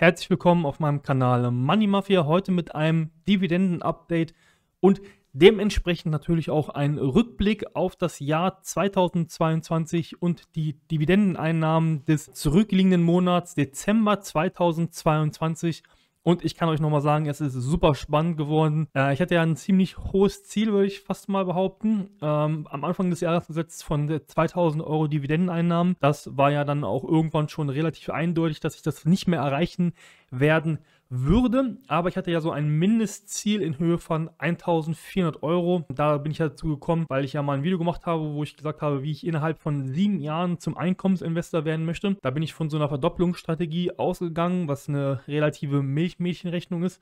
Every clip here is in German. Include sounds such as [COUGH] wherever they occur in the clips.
Herzlich willkommen auf meinem Kanal Money Mafia, heute mit einem Dividenden-Update und dementsprechend natürlich auch ein Rückblick auf das Jahr 2022 und die Dividendeneinnahmen des zurückliegenden Monats Dezember 2022. Und ich kann euch nochmal sagen, es ist super spannend geworden. Äh, ich hatte ja ein ziemlich hohes Ziel, würde ich fast mal behaupten. Ähm, am Anfang des Jahres gesetzt von 2000 Euro Dividendeneinnahmen. Das war ja dann auch irgendwann schon relativ eindeutig, dass ich das nicht mehr erreichen werden würde. Aber ich hatte ja so ein Mindestziel in Höhe von 1400 Euro. Da bin ich dazu gekommen, weil ich ja mal ein Video gemacht habe, wo ich gesagt habe, wie ich innerhalb von sieben Jahren zum Einkommensinvestor werden möchte. Da bin ich von so einer Verdopplungsstrategie ausgegangen, was eine relative Milchmädchenrechnung ist.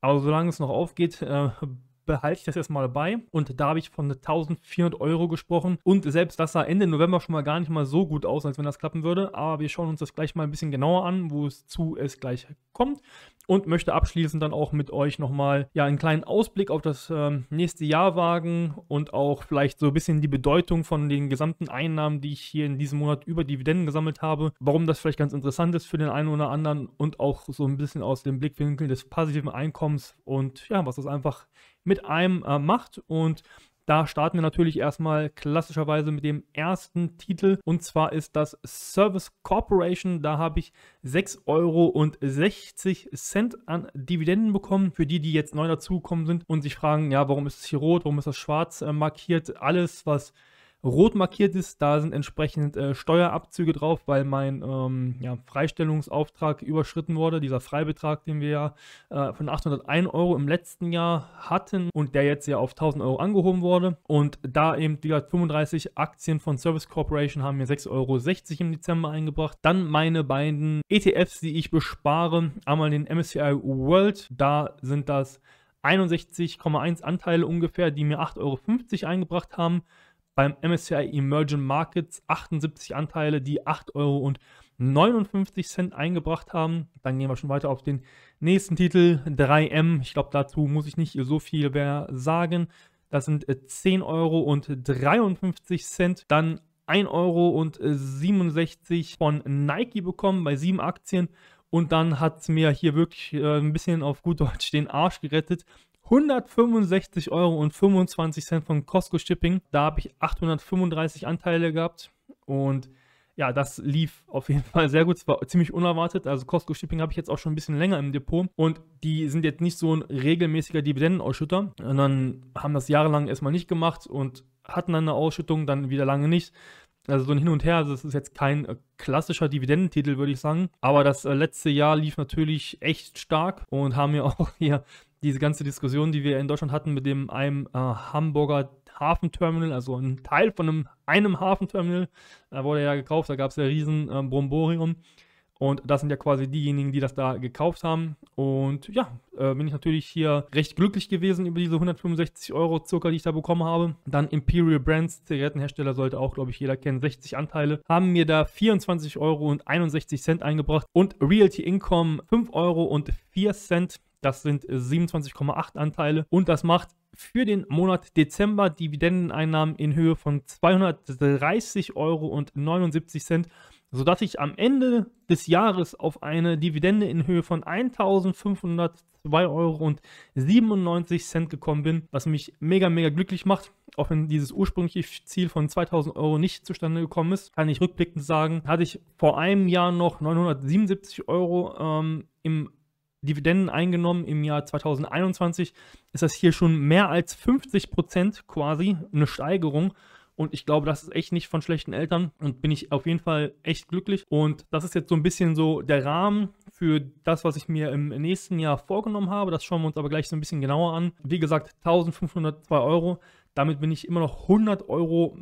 Aber solange es noch aufgeht, äh, behalte ich das erstmal bei. Und da habe ich von 1400 Euro gesprochen. Und selbst das sah Ende November schon mal gar nicht mal so gut aus, als wenn das klappen würde. Aber wir schauen uns das gleich mal ein bisschen genauer an, wo es zu es gleich kommt. Und möchte abschließend dann auch mit euch nochmal ja, einen kleinen Ausblick auf das ähm, nächste Jahr wagen und auch vielleicht so ein bisschen die Bedeutung von den gesamten Einnahmen, die ich hier in diesem Monat über Dividenden gesammelt habe, warum das vielleicht ganz interessant ist für den einen oder anderen und auch so ein bisschen aus dem Blickwinkel des passiven Einkommens und ja, was das einfach mit einem äh, macht. Und da starten wir natürlich erstmal klassischerweise mit dem ersten Titel und zwar ist das Service Corporation. Da habe ich 6,60 Euro an Dividenden bekommen. Für die, die jetzt neu dazugekommen sind und sich fragen, ja, warum ist es hier rot, warum ist das schwarz äh, markiert? Alles, was rot markiert ist. Da sind entsprechend äh, Steuerabzüge drauf, weil mein ähm, ja, Freistellungsauftrag überschritten wurde. Dieser Freibetrag, den wir ja äh, von 801 Euro im letzten Jahr hatten und der jetzt ja auf 1000 Euro angehoben wurde. Und da eben, wie gesagt, 35 Aktien von Service Corporation haben mir 6,60 Euro im Dezember eingebracht. Dann meine beiden ETFs, die ich bespare. Einmal den MSCI World. Da sind das 61,1 Anteile ungefähr, die mir 8,50 Euro eingebracht haben beim MSCI Emerging Markets 78 Anteile, die 8,59 Euro eingebracht haben. Dann gehen wir schon weiter auf den nächsten Titel, 3M. Ich glaube, dazu muss ich nicht so viel mehr sagen. Das sind 10,53 äh, Euro. Dann 1,67 Euro äh, von Nike bekommen bei sieben Aktien. Und dann hat es mir hier wirklich äh, ein bisschen auf gut Deutsch den Arsch gerettet. 165,25 Euro von Costco Shipping. Da habe ich 835 Anteile gehabt und ja, das lief auf jeden Fall sehr gut. Es war ziemlich unerwartet. Also Costco Shipping habe ich jetzt auch schon ein bisschen länger im Depot und die sind jetzt nicht so ein regelmäßiger Dividendenausschütter, dann haben das jahrelang erstmal nicht gemacht und hatten dann eine Ausschüttung, dann wieder lange nicht. Also so ein Hin und Her, also das ist jetzt kein äh, klassischer Dividendentitel, würde ich sagen. Aber das äh, letzte Jahr lief natürlich echt stark und haben mir auch [LAUGHS] hier diese ganze Diskussion, die wir in Deutschland hatten mit dem einem äh, Hamburger Hafenterminal, also ein Teil von einem, einem Hafenterminal, da wurde ja gekauft, da gab es ja riesen äh, Bromborium. Und das sind ja quasi diejenigen, die das da gekauft haben. Und ja, äh, bin ich natürlich hier recht glücklich gewesen über diese 165 Euro circa, die ich da bekommen habe. Dann Imperial Brands, Zigarettenhersteller sollte auch, glaube ich, jeder kennen, 60 Anteile, haben mir da 24 Euro und 61 Cent eingebracht. Und Realty Income 5 Euro und 4 Cent. Das sind 27,8 äh, Anteile und das macht für den Monat Dezember Dividendeneinnahmen in Höhe von 230,79 Euro, sodass ich am Ende des Jahres auf eine Dividende in Höhe von 1.502,97 Euro gekommen bin, was mich mega, mega glücklich macht. Auch wenn dieses ursprüngliche Ziel von 2.000 Euro nicht zustande gekommen ist, kann ich rückblickend sagen, hatte ich vor einem Jahr noch 977 Euro ähm, im Dividenden eingenommen im Jahr 2021, ist das hier schon mehr als 50 Prozent quasi eine Steigerung. Und ich glaube, das ist echt nicht von schlechten Eltern und bin ich auf jeden Fall echt glücklich. Und das ist jetzt so ein bisschen so der Rahmen für das, was ich mir im nächsten Jahr vorgenommen habe. Das schauen wir uns aber gleich so ein bisschen genauer an. Wie gesagt, 1502 Euro. Damit bin ich immer noch 100 Euro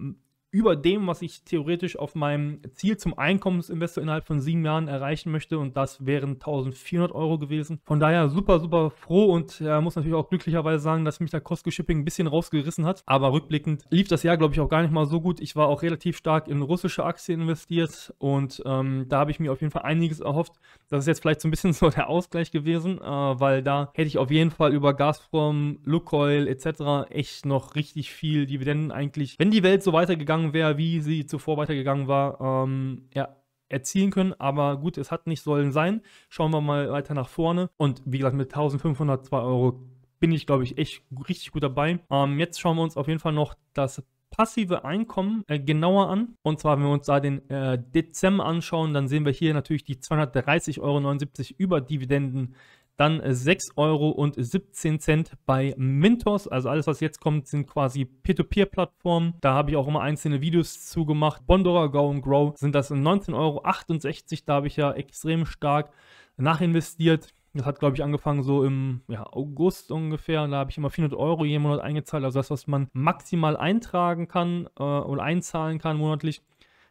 über dem, was ich theoretisch auf meinem Ziel zum Einkommensinvestor innerhalb von sieben Jahren erreichen möchte. Und das wären 1400 Euro gewesen. Von daher super, super froh und äh, muss natürlich auch glücklicherweise sagen, dass mich der Costco Shipping ein bisschen rausgerissen hat. Aber rückblickend lief das Jahr, glaube ich, auch gar nicht mal so gut. Ich war auch relativ stark in russische Aktien investiert und ähm, da habe ich mir auf jeden Fall einiges erhofft. Das ist jetzt vielleicht so ein bisschen [LAUGHS] so der Ausgleich gewesen, äh, weil da hätte ich auf jeden Fall über Gazprom, Lukoil etc. echt noch richtig viel Dividenden eigentlich, wenn die Welt so weitergegangen weitergegangen wäre, wie sie zuvor weitergegangen war, ähm, ja, erzielen können. Aber gut, es hat nicht sollen sein. Schauen wir mal weiter nach vorne. Und wie gesagt, mit 1502 Euro bin ich, glaube ich, echt richtig gut dabei. Ähm, jetzt schauen wir uns auf jeden Fall noch das passive Einkommen äh, genauer an. Und zwar, wenn wir uns da den äh, Dezember anschauen, dann sehen wir hier natürlich die 230,79 Euro über Dividenden dann 6,17 äh, Euro bei Mintos. Also alles, was jetzt kommt, sind quasi Peer-to-Peer-Plattformen. Da habe ich auch immer einzelne Videos zugemacht. Bondora Go and Grow sind das 19,68 Euro. Da habe ich ja extrem stark nachinvestiert. Das hat, glaube ich, angefangen so im ja, August ungefähr. Und da habe ich immer 400 Euro jeden Monat eingezahlt. Also das, was man maximal eintragen kann äh, oder einzahlen kann monatlich.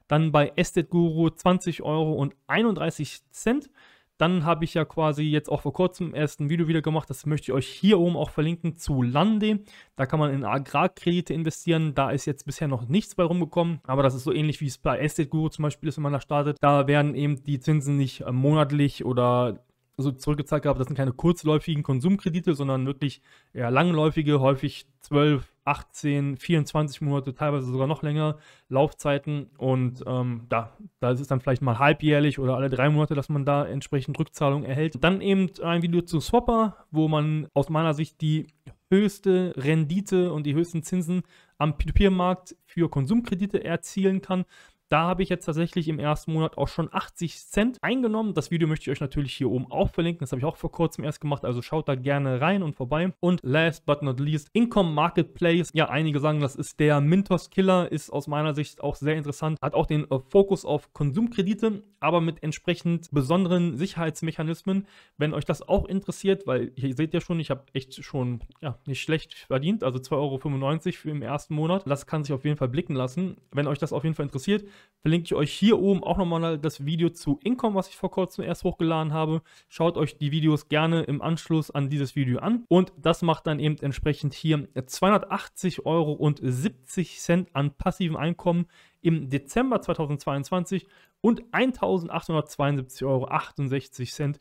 Dann bei Estate Guru 20 Euro und 31 Cent. Dann habe ich ja quasi jetzt auch vor kurzem erst ein Video wieder gemacht, das möchte ich euch hier oben auch verlinken, zu Lande. Da kann man in Agrarkredite investieren, da ist jetzt bisher noch nichts bei rumgekommen, aber das ist so ähnlich wie es bei Estate Guru zum Beispiel ist, wenn man da startet. Da werden eben die Zinsen nicht äh, monatlich oder also zurückgezahlt gehabt, das sind keine kurzläufigen Konsumkredite, sondern wirklich eher langläufige, häufig 12, 18, 24 Monate, teilweise sogar noch länger Laufzeiten. Und ähm, da, da ist es dann vielleicht mal halbjährlich oder alle drei Monate, dass man da entsprechend Rückzahlungen erhält. Dann eben ein Video zu Swapper, wo man aus meiner Sicht die höchste Rendite und die höchsten Zinsen am P2P-Markt für Konsumkredite erzielen kann. Da habe ich jetzt tatsächlich im ersten Monat auch schon 80 Cent eingenommen. Das Video möchte ich euch natürlich hier oben auch verlinken. Das habe ich auch vor kurzem erst gemacht. Also schaut da gerne rein und vorbei. Und last but not least, Income Marketplace. Ja, einige sagen, das ist der Mintos-Killer. Ist aus meiner Sicht auch sehr interessant. Hat auch den äh, Fokus auf Konsumkredite, aber mit entsprechend besonderen Sicherheitsmechanismen. Wenn euch das auch interessiert, weil ihr seht ja schon, ich habe echt schon ja, nicht schlecht verdient. Also 2,95 Euro für im ersten Monat. Das kann sich auf jeden Fall blicken lassen. Wenn euch das auf jeden Fall interessiert, verlinke ich euch hier oben auch nochmal das Video zu Income, was ich vor kurzem erst hochgeladen habe. Schaut euch die Videos gerne im Anschluss an dieses Video an und das macht dann eben entsprechend hier 280,70 Euro an passivem Einkommen im Dezember 2022 und 1.872,68 Euro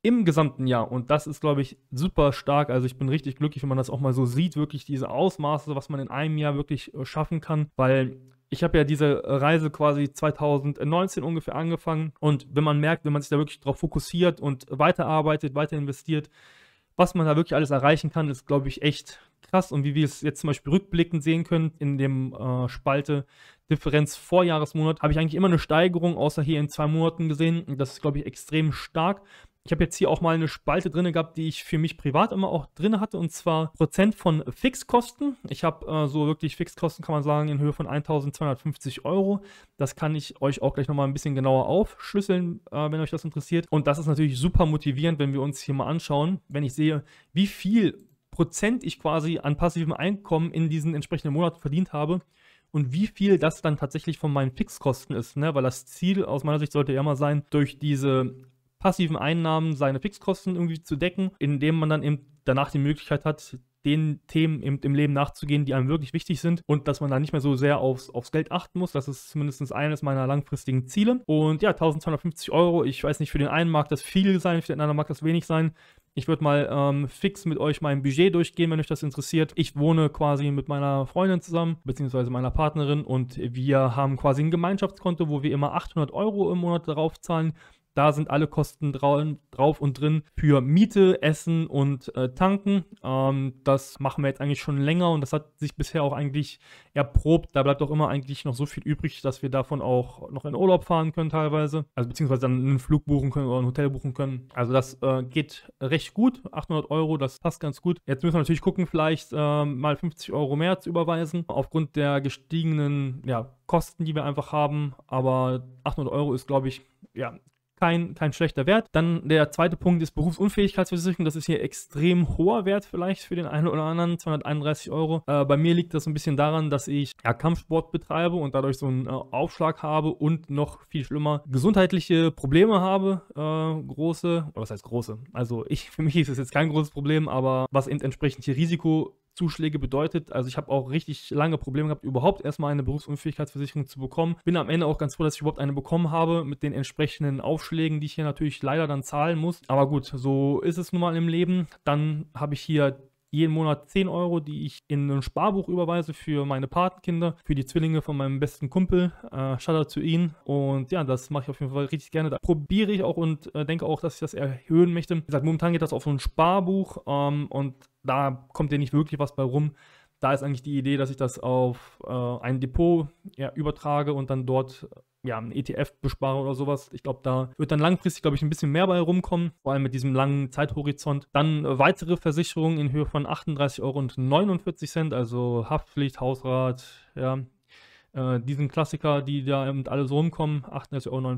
im gesamten Jahr. Und das ist, glaube ich, super stark. Also ich bin richtig glücklich, wenn man das auch mal so sieht, wirklich diese Ausmaße, was man in einem Jahr wirklich äh, schaffen kann, weil ich habe ja diese Reise quasi 2019 ungefähr angefangen. Und wenn man merkt, wenn man sich da wirklich darauf fokussiert und weiterarbeitet, weiter investiert, was man da wirklich alles erreichen kann, ist, glaube ich, echt krass. Und wie wir es jetzt zum Beispiel rückblickend sehen können, in dem äh, Spalte Differenz Vorjahresmonat, habe ich eigentlich immer eine Steigerung, außer hier in zwei Monaten gesehen. Das ist, glaube ich, extrem stark. Ich habe jetzt hier auch mal eine Spalte drin gehabt, die ich für mich privat immer auch drin hatte, und zwar Prozent von Fixkosten. Ich habe äh, so wirklich Fixkosten, kann man sagen, in Höhe von 1250 Euro. Das kann ich euch auch gleich nochmal ein bisschen genauer aufschlüsseln, äh, wenn euch das interessiert. Und das ist natürlich super motivierend, wenn wir uns hier mal anschauen, wenn ich sehe, wie viel Prozent ich quasi an passivem Einkommen in diesen entsprechenden Monaten verdient habe und wie viel das dann tatsächlich von meinen Fixkosten ist, ne? weil das Ziel aus meiner Sicht sollte ja mal sein, durch diese passiven Einnahmen seine Fixkosten irgendwie zu decken, indem man dann eben danach die Möglichkeit hat, den Themen im, im, Leben nachzugehen, die einem wirklich wichtig sind und dass man da nicht mehr so sehr aufs, aufs Geld achten muss. Das ist zumindest eines meiner langfristigen Ziele. Und ja, 1250 Euro, ich weiß nicht, für den einen mag das viel sein, für den anderen mag das wenig sein. Ich würde mal ähm, fix mit euch mein Budget durchgehen, wenn euch das interessiert. Ich wohne quasi mit meiner Freundin zusammen, beziehungsweise meiner Partnerin und wir haben quasi ein Gemeinschaftskonto, wo wir immer 800 Euro im Monat darauf zahlen. Da sind alle Kosten drauf und drin für Miete, Essen und äh, Tanken. Ähm, das machen wir jetzt eigentlich schon länger und das hat sich bisher auch eigentlich erprobt. Da bleibt auch immer eigentlich noch so viel übrig, dass wir davon auch noch in Urlaub fahren können teilweise. Also beziehungsweise dann einen Flug buchen können oder ein Hotel buchen können. Also das äh, geht recht gut. 800 Euro, das passt ganz gut. Jetzt müssen wir natürlich gucken, vielleicht äh, mal 50 Euro mehr zu überweisen. Aufgrund der gestiegenen ja, Kosten, die wir einfach haben. Aber 800 Euro ist, glaube ich, ja, kein, kein schlechter Wert. Dann der zweite Punkt ist Berufsunfähigkeitsversicherung. Das ist hier extrem hoher Wert vielleicht für den einen oder anderen, 231 Euro. Äh, bei mir liegt das ein bisschen daran, dass ich ja, Kampfsport betreibe und dadurch so einen äh, Aufschlag habe und noch viel schlimmer gesundheitliche Probleme habe. Äh, große, oder was heißt große? Also ich, [LAUGHS] für mich ist es jetzt kein großes Problem, aber was eben entsprechend hier Risiko Zuschläge bedeutet. Also ich habe auch richtig lange Probleme gehabt, überhaupt erstmal eine Berufsunfähigkeitsversicherung zu bekommen. Bin am Ende auch ganz froh, dass ich überhaupt eine bekommen habe mit den entsprechenden Aufschlägen, die ich hier natürlich leider dann zahlen muss. Aber gut, so ist es nun mal im Leben. Dann habe ich hier jeden Monat 10 Euro, die ich in ein Sparbuch überweise für meine Patenkinder, für die Zwillinge von meinem besten Kumpel. Äh, Shoutout zu ihnen. Und ja, das mache ich auf jeden Fall richtig gerne. Da probiere ich auch und äh, denke auch, dass ich das erhöhen möchte. Wie gesagt, momentan geht das auf ein Sparbuch ähm, und da kommt ja nicht wirklich was bei rum da ist eigentlich die Idee, dass ich das auf äh, ein Depot ja, übertrage und dann dort ja, ein ETF bespare oder sowas. Ich glaube, da wird dann langfristig, glaube ich, ein bisschen mehr bei rumkommen, vor allem mit diesem langen Zeithorizont. Dann äh, weitere Versicherungen in Höhe von 38,49 Euro, also Haftpflicht, Hausrat, ja, äh, diesen Klassiker, die da eben alle so rumkommen, 38,49 Euro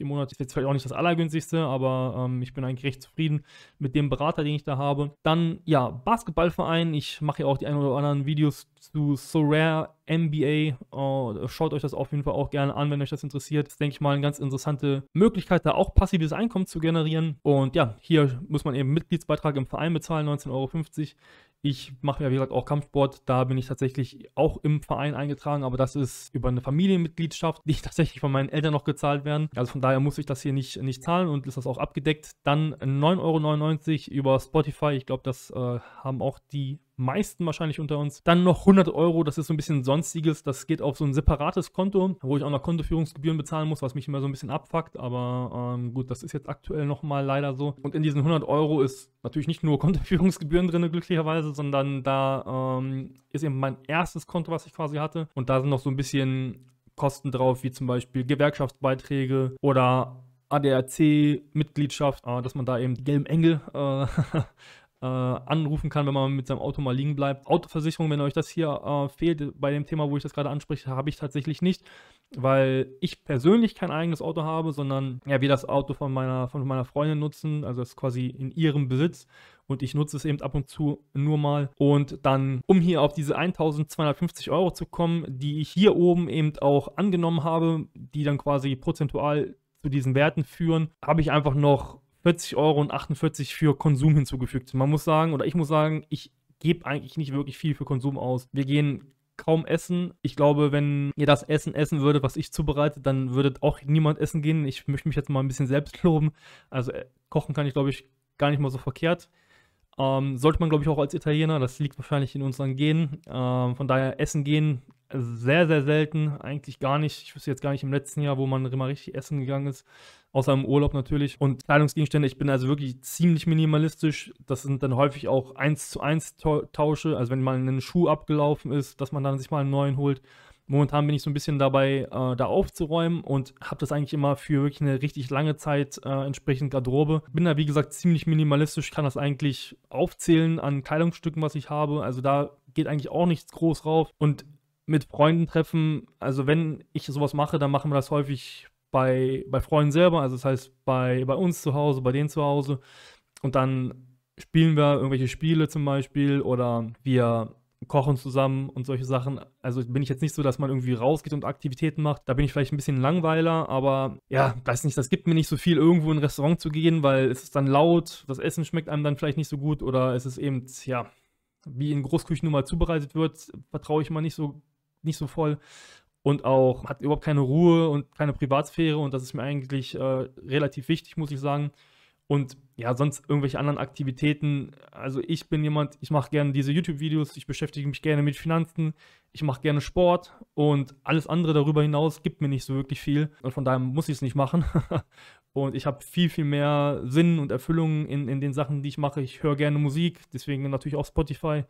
im Monat, ist jetzt vielleicht auch nicht das allergünstigste, aber ähm, ich bin eigentlich recht zufrieden mit dem Berater, den ich da habe. Dann, ja, Basketballverein, ich mache ja auch die ein oder anderen Videos zu So Rare NBA. Uh, äh, schaut euch das auf jeden Fall auch gerne an, wenn euch das interessiert. Das ist, denke ich mal, eine ganz interessante Möglichkeit, da auch passives Einkommen zu generieren. Und ja, hier muss man eben Mitgliedsbeitrag im Verein bezahlen, 19,50 Euro. Ich mache ja, wie gesagt, auch Kampfsport. Da bin ich tatsächlich auch im Verein eingetragen, aber das ist über eine Familienmitgliedschaft, die [LAUGHS] tatsächlich von meinen Eltern noch gezahlt werden. Also von daher muss ich das hier nicht, nicht zahlen und ist das auch abgedeckt. Dann 9,99 Euro über Spotify. Ich glaube, das äh, haben auch die meisten wahrscheinlich unter uns. Dann noch 100 Euro, das ist so ein bisschen sonstiges, das geht auf so ein separates Konto, wo ich auch noch Kontoführungsgebühren bezahlen muss, was mich immer so ein bisschen abfuckt, aber ähm, gut, das ist jetzt aktuell nochmal leider so. Und in diesen 100 Euro ist natürlich nicht nur [LAUGHS] Kontoführungsgebühren drin, glücklicherweise, sondern da ähm, ist eben mein erstes Konto, was ich quasi hatte und da sind noch so ein bisschen Kosten drauf, wie zum Beispiel Gewerkschaftsbeiträge oder ADAC-Mitgliedschaft, äh, dass man da eben die gelben Engel äh, [LAUGHS] äh, anrufen kann, wenn man mit seinem Auto mal liegen bleibt. Autoversicherung, wenn euch das hier äh, fehlt, bei dem Thema, wo ich das gerade anspreche, habe ich tatsächlich nicht, weil ich persönlich kein eigenes Auto habe, sondern ja, wir das Auto von meiner, von meiner Freundin nutzen, also es ist quasi in ihrem Besitz und ich nutze es eben ab und zu nur mal. Und dann, um hier auf diese 1250 Euro zu kommen, die ich hier oben eben auch angenommen habe, die dann quasi prozentual zu diesen Werten führen, habe ich einfach noch 40 Euro und 48 für Konsum hinzugefügt. Man muss sagen, oder ich muss sagen, ich gebe eigentlich nicht wirklich viel für Konsum aus. Wir gehen kaum essen. Ich glaube, wenn ihr das Essen essen würdet, was ich zubereite, dann würdet auch niemand essen gehen. Ich möchte mich jetzt mal ein bisschen selbst loben. Also äh, kochen kann ich, glaube ich, gar nicht mal so verkehrt. Ähm, sollte man, glaube ich, auch als Italiener, das liegt wahrscheinlich in unseren Genen. Ähm, von daher essen gehen äh, sehr, sehr selten, eigentlich gar nicht. Ich wüsste jetzt gar nicht im letzten Jahr, wo man immer richtig essen gegangen ist außer im Urlaub natürlich. Und Kleidungsgegenstände, ich bin also wirklich ziemlich minimalistisch. Das sind dann häufig auch eins zu eins Tausche. Also wenn mal ein Schuh abgelaufen ist, dass man dann sich mal einen neuen holt. Momentan bin ich so ein bisschen dabei, äh, da aufzuräumen und habe das eigentlich immer für wirklich eine richtig lange Zeit äh, entsprechend Garderobe. Bin da, wie gesagt, ziemlich minimalistisch, kann das eigentlich aufzählen an Kleidungsstücken, was ich habe. Also da geht eigentlich auch nichts groß rauf. Und mit Freunden treffen, also wenn ich sowas mache, dann machen wir das häufig bei, bei Freunden selber, also das heißt bei, bei uns zu Hause, bei denen zu Hause. Und dann spielen wir irgendwelche Spiele zum Beispiel oder wir kochen zusammen und solche Sachen. Also bin ich jetzt nicht so, dass man irgendwie rausgeht und Aktivitäten macht. Da bin ich vielleicht ein bisschen langweiler, aber ja, weiß nicht, das gibt mir nicht so viel, irgendwo in ein Restaurant zu gehen, weil es ist dann laut, das Essen schmeckt einem dann vielleicht nicht so gut oder es ist eben, ja, wie in Großküchen nun mal zubereitet wird, vertraue ich mal nicht so, nicht so voll und auch hat überhaupt keine Ruhe und keine Privatsphäre und das ist mir eigentlich äh, relativ wichtig, muss ich sagen. Und ja, sonst irgendwelche anderen Aktivitäten. Also ich bin jemand, ich mache gerne diese YouTube-Videos, ich beschäftige mich gerne mit Finanzen, ich mache gerne Sport und alles andere darüber hinaus gibt mir nicht so wirklich viel. Und von daher muss ich es nicht machen. [LAUGHS] und ich habe viel, viel mehr Sinn und Erfüllung in, in den Sachen, die ich mache. Ich höre gerne Musik, deswegen natürlich auch Spotify.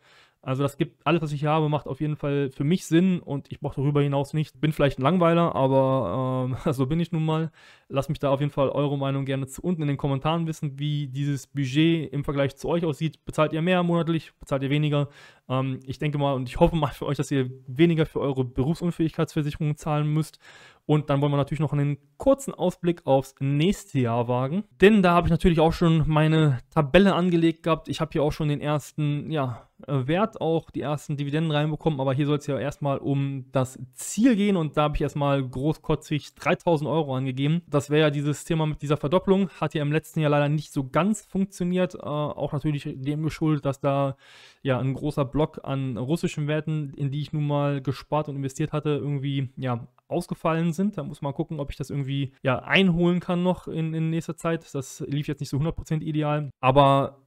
Also das gibt alles, was ich hier habe, macht auf jeden Fall für mich Sinn und ich brauche darüber hinaus nicht. Bin vielleicht ein Langweiler, aber ähm, [LAUGHS] so bin ich nun mal. Lasst mich da auf jeden Fall eure Meinung gerne zu unten in den Kommentaren wissen, wie dieses Budget im Vergleich zu euch aussieht. Bezahlt ihr mehr monatlich, bezahlt ihr weniger? Ähm, ich denke mal und ich hoffe mal für euch, dass ihr weniger für eure Berufsunfähigkeitsversicherung zahlen müsst. Und dann wollen wir natürlich noch einen kurzen Ausblick aufs nächste Jahr wagen. Denn da habe ich natürlich auch schon meine Tabelle angelegt gehabt. Ich habe hier auch schon den ersten ja, äh, Wert auch die ersten Dividenden reinbekommen, aber hier soll es ja erstmal um das Ziel gehen und da habe ich erstmal großkotzig 3000 Euro angegeben. Das wäre ja dieses Thema mit dieser Verdopplung, hat ja im letzten Jahr leider nicht so ganz funktioniert, äh, auch natürlich dem geschuldet, dass da ja ein großer Block an russischen Werten, in die ich nun mal gespart und investiert hatte, irgendwie ja ausgefallen sind. Da muss man gucken, ob ich das irgendwie ja einholen kann noch in, in nächster Zeit. Das lief jetzt nicht so 100% ideal, aber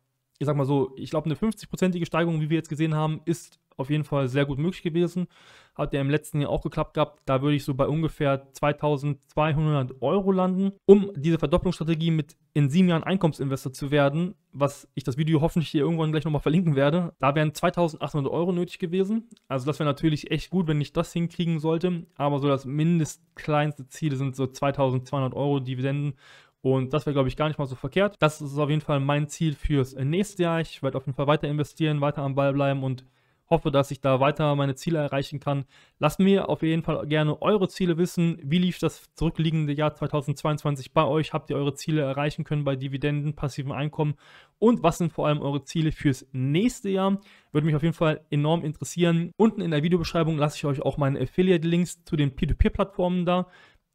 ich sag mal so, ich glaube, eine 50-prozentige Steigerung, wie wir jetzt gesehen haben, ist auf jeden Fall sehr gut möglich gewesen. Hat ja im letzten Jahr auch geklappt gehabt. Da würde ich so bei ungefähr 2200 Euro landen. Um diese Verdopplungsstrategie mit in sieben Jahren Einkommensinvestor zu werden, was ich das Video hoffentlich hier irgendwann gleich nochmal verlinken werde, da wären 2800 Euro nötig gewesen. Also das wäre natürlich echt gut, wenn ich das hinkriegen sollte. Aber so das mindestkleinste Ziel sind so 2200 Euro Dividenden und das wäre, glaube ich, gar nicht mal so verkehrt. Das ist auf jeden Fall mein Ziel fürs nächste Jahr. Ich werde auf jeden Fall weiter investieren, weiter am Ball bleiben und hoffe, dass ich da weiter meine Ziele erreichen kann. Lasst mir auf jeden Fall gerne eure Ziele wissen. Wie lief das zurückliegende Jahr 2022 bei euch? Habt ihr eure Ziele erreichen können bei Dividenden, passivem Einkommen? Und was sind vor allem eure Ziele fürs nächste Jahr? Würde mich auf jeden Fall enorm interessieren. Unten in der Videobeschreibung lasse ich euch auch meine Affiliate-Links zu den P2P-Plattformen da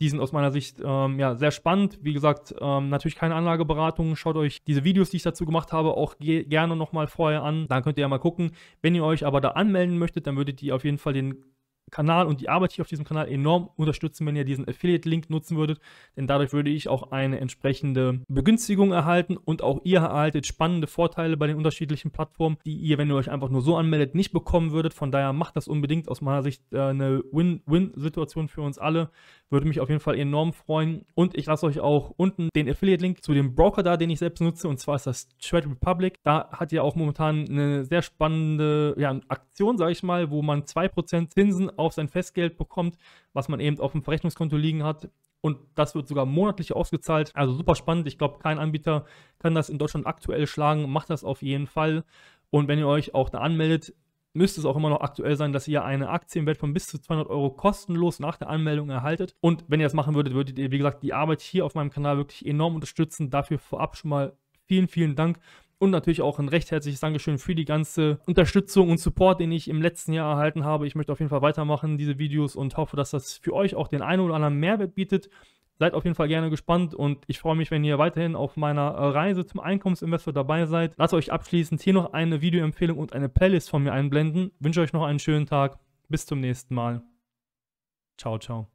die sind aus meiner Sicht ähm, ja, sehr spannend. Wie gesagt, ähm, natürlich keine Anlageberatung. Schaut euch diese Videos, die ich dazu gemacht habe, auch ge gerne nochmal vorher an. Dann könnt ihr ja mal gucken. Wenn ihr euch aber da anmelden möchtet, dann würdet ihr auf jeden Fall den Kanal und die Arbeit hier auf diesem Kanal enorm unterstützen, wenn ihr diesen Affiliate-Link nutzen würdet, denn dadurch würde ich auch eine entsprechende Begünstigung erhalten und auch ihr erhaltet spannende Vorteile bei den unterschiedlichen Plattformen, die ihr, wenn ihr euch einfach nur so anmeldet, nicht bekommen würdet. Von daher macht das unbedingt aus meiner Sicht äh, eine Win-Win-Situation für uns alle. Würde mich auf jeden Fall enorm freuen und ich lasse euch auch unten den Affiliate-Link zu dem Broker da, den ich selbst nutze und zwar ist das Trade Republic. Da hat ihr auch momentan eine sehr spannende ja, Aktion, sage ich mal, wo man 2% Zinsen auf sein Festgeld bekommt, was man eben auf dem Verrechnungskonto liegen hat. Und das wird sogar monatlich ausgezahlt. Also super spannend. Ich glaube, kein Anbieter kann das in Deutschland aktuell schlagen. Macht das auf jeden Fall. Und wenn ihr euch auch da anmeldet, müsste es auch immer noch aktuell sein, dass ihr eine Aktienwert von bis zu 200 Euro kostenlos nach der Anmeldung erhaltet. Und wenn ihr das machen würdet, würdet ihr, wie gesagt, die Arbeit hier auf meinem Kanal wirklich enorm unterstützen. Dafür vorab schon mal vielen, vielen Dank. Und natürlich auch ein recht herzliches Dankeschön für die ganze Unterstützung und Support, den ich im letzten Jahr erhalten habe. Ich möchte auf jeden Fall weitermachen, diese Videos, und hoffe, dass das für euch auch den einen oder anderen Mehrwert bietet. Seid auf jeden Fall gerne gespannt und ich freue mich, wenn ihr weiterhin auf meiner Reise zum Einkommensinvestor dabei seid. Lasst euch abschließend hier noch eine Videoempfehlung und eine Playlist von mir einblenden. wünsche euch noch einen schönen Tag. Bis zum nächsten Mal. Ciao, ciao.